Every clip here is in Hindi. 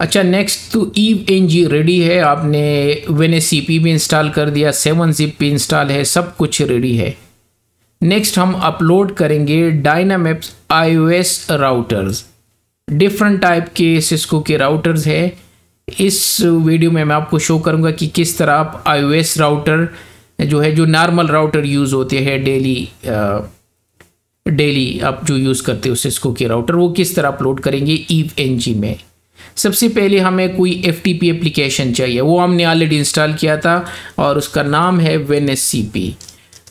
अच्छा नेक्स्ट तो ईव एन जी रेडी है आपने वेने सी पी भी इंस्टॉल कर दिया सेवन जिप भी इंस्टॉल है सब कुछ रेडी है नेक्स्ट हम अपलोड करेंगे O IOS routers different type के सिस्को के राउटर्स है इस वीडियो में मैं आपको शो करूंगा कि किस तरह आप आईओएस राउटर जो है जो नॉर्मल राउटर यूज़ होते हैं डेली डेली आप जो यूज़ करते हो सिस्को के राउटर वो किस तरह अपलोड करेंगे ईव एन में सबसे पहले हमें कोई एफ टी पी एप्लीकेशन चाहिए वो हमने ऑलरेडी इंस्टॉल किया था और उसका नाम है वेन एस सी पी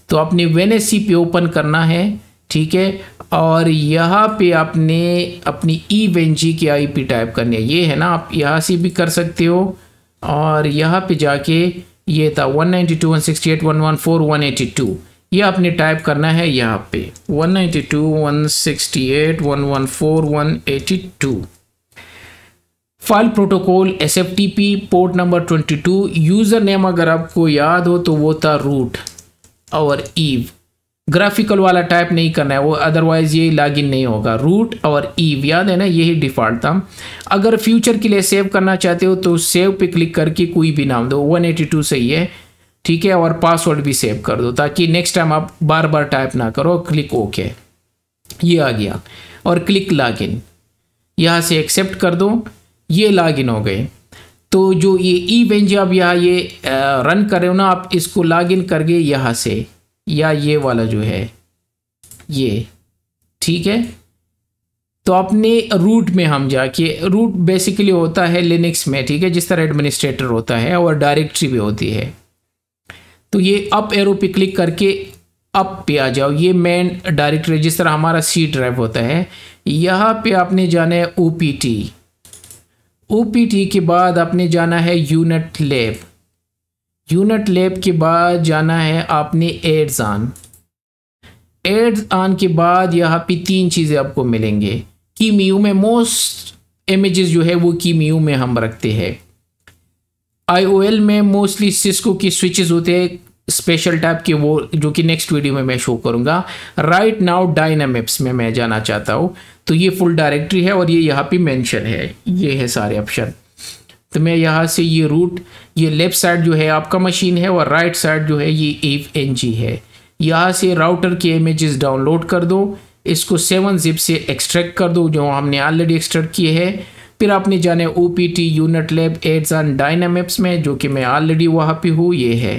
तो आपने win S C P open करना है ठीक है और यहाँ पे आपने अपनी ई वेन जी की आई पी टाइप करनी है ये है ना आप यहाँ से भी कर सकते हो और यहाँ पे जाके ये था 192.168.114.182 ये आपने टाइप करना है यहाँ पे 192.168.114.182 file protocol S F T P port number twenty two user name अगर आपको याद हो तो वो था रूट और ईव ग्राफिकल वाला टाइप नहीं करना है वो अदरवाइज़ ये लॉगिन नहीं होगा रूट और ईव याद है ना यही डिफ़ॉल्ट था अगर फ्यूचर के लिए सेव करना चाहते हो तो सेव पे क्लिक करके कोई भी नाम दो 182 सही है ठीक है और पासवर्ड भी सेव कर दो ताकि नेक्स्ट टाइम आप बार बार टाइप ना करो क्लिक ओके ये आ गया और क्लिक इन यहाँ से एक्सेप्ट कर दो ये लॉगिन हो गए तो जो ये ई बेंच आप यहाँ ये रन कर रहे हो ना आप इसको लॉगिन करके यहाँ से या ये वाला जो है ये ठीक है तो अपने रूट में हम जाके रूट बेसिकली होता है लिनक्स में ठीक है जिस तरह एडमिनिस्ट्रेटर होता है और डायरेक्टरी भी होती है तो ये अप एरो पे क्लिक करके अप पे आ जाओ ये मेन डायरेक्टरी जिस तरह हमारा सी ड्राइव होता है यहाँ पे आपने जाना है ओ पी टी ओ के बाद आपने जाना है यूनिट लेब यूनिट लेब के बाद जाना है आपने एड्स ऑन एड्स ऑन के बाद यहाँ पे तीन चीज़ें आपको मिलेंगे की मीयू में मोस्ट इमेजेस जो है वो की मीयू में हम रखते हैं आईओएल में मोस्टली सिस्को की स्विचेस होते हैं स्पेशल टाइप के वो जो कि नेक्स्ट वीडियो में मैं शो करूँगा राइट नाउ डायनामिक्स में मैं जाना चाहता हूँ तो ये फुल डायरेक्टरी है और ये यहाँ पे मेंशन है ये है सारे ऑप्शन तो मैं यहाँ से ये रूट ये लेफ़्ट साइड जो है आपका मशीन है और राइट साइड जो है ये एफ एन जी है यहाँ से राउटर के इमेजेस डाउनलोड कर दो इसको सेवन जिप से एक्सट्रैक्ट कर दो जो हमने ऑलरेडी एक्सट्रैक्ट किए हैं फिर आपने जाने O P T unit lab aids on dynamics में जो कि मैं ऑलरेडी वहाँ पे हूँ ये है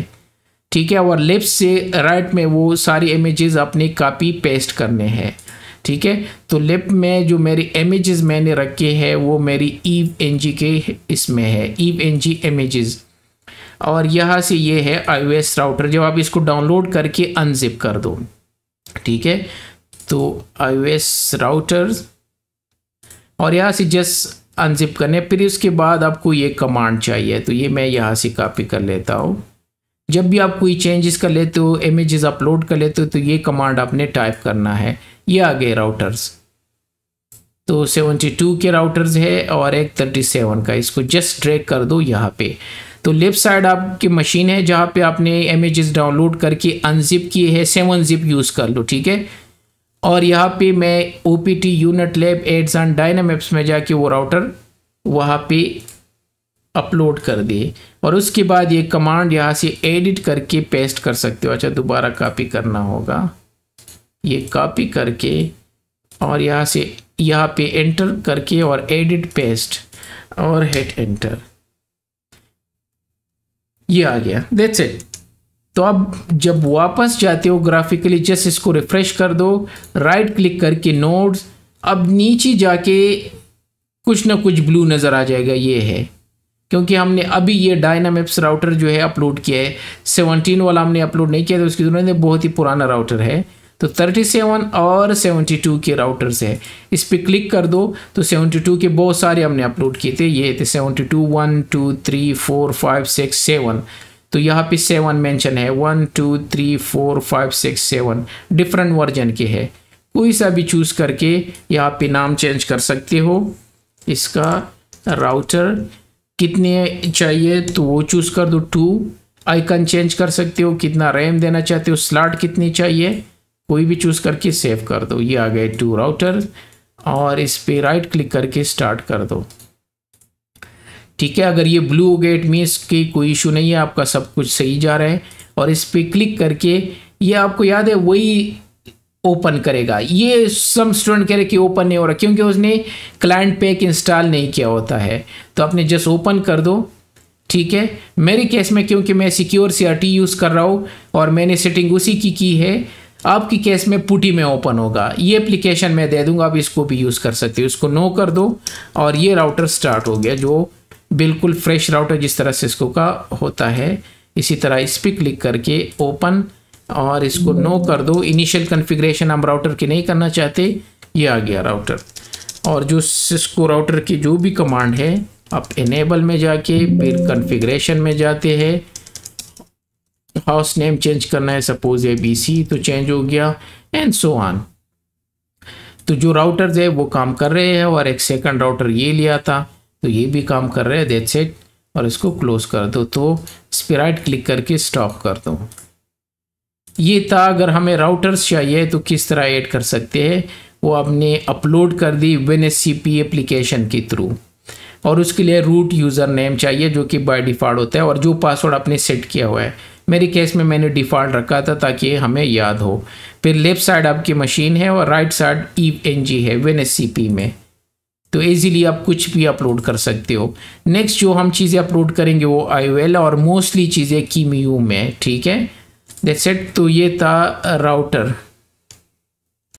ठीक है और लेफ्ट से राइट में वो सारी इमेजेस अपने कापी पेस्ट करने हैं ठीक है तो लेफ्ट में जो मेरी इमेजेस मैंने रखे हैं वो मेरी ईव एनजी के इसमें है ईव एनजी इमेजेस और यहाँ से ये है आईओएस राउटर जब आप इसको डाउनलोड करके अनजिप कर दो ठीक है तो आईओएस राउटर और यहाँ से जस्ट अनजिप करने फिर उसके बाद आपको ये कमांड चाहिए तो ये मैं यहाँ से कॉपी कर लेता हूँ जब भी आप कोई चेंजेस कर लेते हो इमेजेस अपलोड कर लेते हो तो ये कमांड आपने टाइप करना है ये आ गए राउटर्स तो 72 के राउटर्स है और एक 37 का इसको जस्ट ट्रैक कर दो यहाँ पे तो लेफ्ट साइड आपकी मशीन है जहाँ पे आपने इमेजेस डाउनलोड करके अनजिप किए है सेवन जिप यूज़ कर लो ठीक है और यहाँ पे मैं O P T unit lab aids and dynamics में जाके वो राउटर वहाँ पे अपलोड कर दिए और उसके बाद ये कमांड यहाँ से एडिट करके पेस्ट कर सकते हो अच्छा दोबारा कॉपी करना होगा ये कॉपी करके और यहाँ से यहाँ पे एंटर करके और एडिट पेस्ट और हिट एंटर ये आ गया दैट्स इट तो अब जब वापस जाते हो ग्राफिकली जस्ट इसको रिफ्रेश कर दो राइट क्लिक करके नोड्स अब नीचे जाके कुछ ना कुछ ब्लू नज़र आ जाएगा ये है क्योंकि हमने अभी ये डायनामिक्स राउटर जो है अपलोड किया है सेवनटीन वाला हमने अपलोड नहीं किया तो उसकी दोनों बहुत ही पुराना राउटर है तो 37 और 72 के राउटर्स है इस पर क्लिक कर दो तो 72 के बहुत सारे हमने अपलोड किए थे ये थे 72 one two three four five six seven तो यहाँ पे सेवन मेंशन है one two three four five six seven different version के है कोई सा भी चूज़ करके यहाँ पे नाम चेंज कर सकते हो इसका राउटर कितने चाहिए तो वो चूज़ कर दो टू आइकन चेंज कर सकते हो कितना रैम देना चाहते हो स्लॉट कितनी चाहिए कोई भी चूज़ करके सेव कर दो ये आ गए टू राउटर और इस पर राइट क्लिक करके स्टार्ट कर दो ठीक है अगर ये ब्लू हो गए इट मीन्स कि कोई इशू नहीं है आपका सब कुछ सही जा रहा है और इस पर क्लिक करके ये आपको याद है वही ओपन करेगा ये सम स्टूडेंट कह रहे कि ओपन नहीं हो रहा क्योंकि उसने क्लाइंट पैक इंस्टॉल नहीं किया होता है तो आपने जस्ट ओपन कर दो ठीक है मेरे केस में क्योंकि मैं सिक्योर सी यूज़ कर रहा हूँ और मैंने सेटिंग उसी की की है आपकी केस में पुटी में ओपन होगा ये एप्लीकेशन मैं दे दूंगा आप इसको भी यूज़ कर सकते हो इसको नो कर दो और ये राउटर स्टार्ट हो गया जो बिल्कुल फ्रेश राउटर जिस तरह से इसको का होता है इसी तरह इस पर क्लिक करके ओपन और इसको नो कर दो इनिशियल कन्फिग्रेशन हम राउटर की नहीं करना चाहते ये आ गया राउटर और जो सिस्को राउटर की जो भी कमांड है आप इनेबल में जाके फिर कन्फिग्रेशन में जाते हैं हाउस नेम चेंज करना है सपोज ए बी सी तो चेंज हो गया एंड सो ऑन तो जो राउटर है वो काम कर रहे हैं और एक सेकंड राउटर ये लिया था तो ये भी काम कर रहे हैं देट सेट और इसको क्लोज़ कर दो तो स्पिराइट क्लिक करके स्टॉप कर दो ये था अगर हमें राउटर्स चाहिए तो किस तरह ऐड कर सकते हैं वो आपने अपलोड कर दी win S C P application के थ्रू और उसके लिए रूट यूज़र नेम चाहिए जो कि बाय डिफ़ॉल्ट होता है और जो पासवर्ड आपने सेट किया हुआ है मेरे केस में मैंने डिफ़ॉल्ट रखा था ताकि हमें याद हो फिर लेफ़्ट साइड आपकी मशीन है और right side E N G है विन एस सी पी में तो ईजीली आप कुछ भी अपलोड कर सकते हो नेक्स्ट जो हम चीज़ें अपलोड करेंगे वो आई और मोस्टली चीज़ें की में ठीक है दैट्स इट तो ये था राउटर